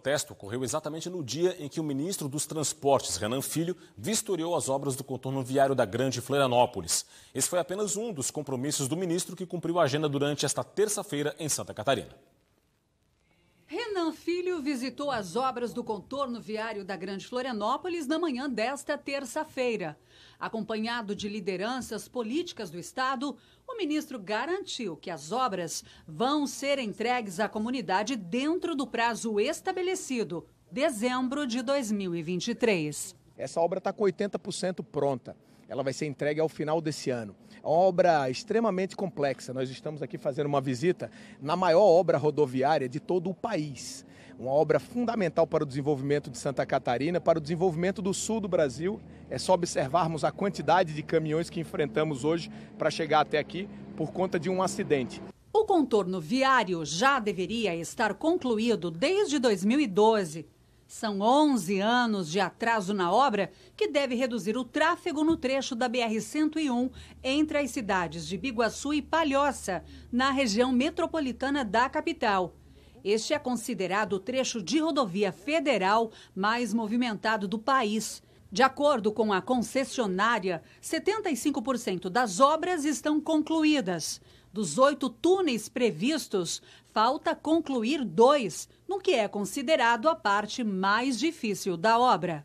O protesto ocorreu exatamente no dia em que o ministro dos Transportes, Renan Filho, vistoriou as obras do contorno viário da Grande Florianópolis. Esse foi apenas um dos compromissos do ministro que cumpriu a agenda durante esta terça-feira em Santa Catarina. Renan Filho visitou as obras do contorno viário da Grande Florianópolis na manhã desta terça-feira. Acompanhado de lideranças políticas do Estado, o ministro garantiu que as obras vão ser entregues à comunidade dentro do prazo estabelecido, dezembro de 2023. Essa obra está com 80% pronta. Ela vai ser entregue ao final desse ano. É uma obra extremamente complexa. Nós estamos aqui fazendo uma visita na maior obra rodoviária de todo o país. Uma obra fundamental para o desenvolvimento de Santa Catarina, para o desenvolvimento do sul do Brasil. É só observarmos a quantidade de caminhões que enfrentamos hoje para chegar até aqui por conta de um acidente. O contorno viário já deveria estar concluído desde 2012 são 11 anos de atraso na obra que deve reduzir o tráfego no trecho da BR-101 entre as cidades de Biguaçu e Palhoça, na região metropolitana da capital. Este é considerado o trecho de rodovia federal mais movimentado do país. De acordo com a concessionária, 75% das obras estão concluídas. Dos oito túneis previstos, falta concluir dois, no que é considerado a parte mais difícil da obra.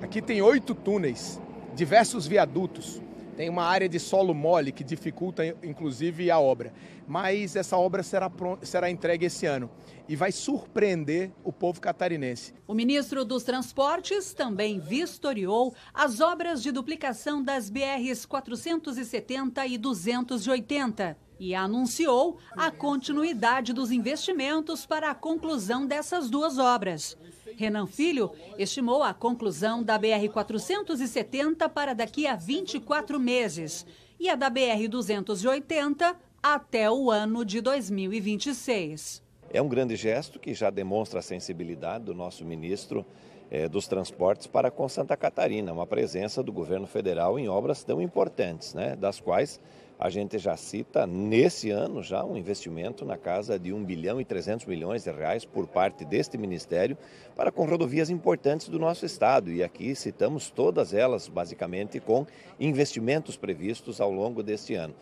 Aqui tem oito túneis, diversos viadutos. Tem uma área de solo mole que dificulta, inclusive, a obra. Mas essa obra será, será entregue esse ano e vai surpreender o povo catarinense. O ministro dos Transportes também vistoriou as obras de duplicação das BRs 470 e 280 e anunciou a continuidade dos investimentos para a conclusão dessas duas obras. Renan Filho estimou a conclusão da BR-470 para daqui a 24 meses e a da BR-280 até o ano de 2026. É um grande gesto que já demonstra a sensibilidade do nosso ministro eh, dos Transportes para com Santa Catarina, uma presença do governo federal em obras tão importantes, né, das quais a gente já cita nesse ano já um investimento na casa de 1 bilhão e 300 milhões de reais por parte deste ministério para com rodovias importantes do nosso estado e aqui citamos todas elas basicamente com investimentos previstos ao longo deste ano.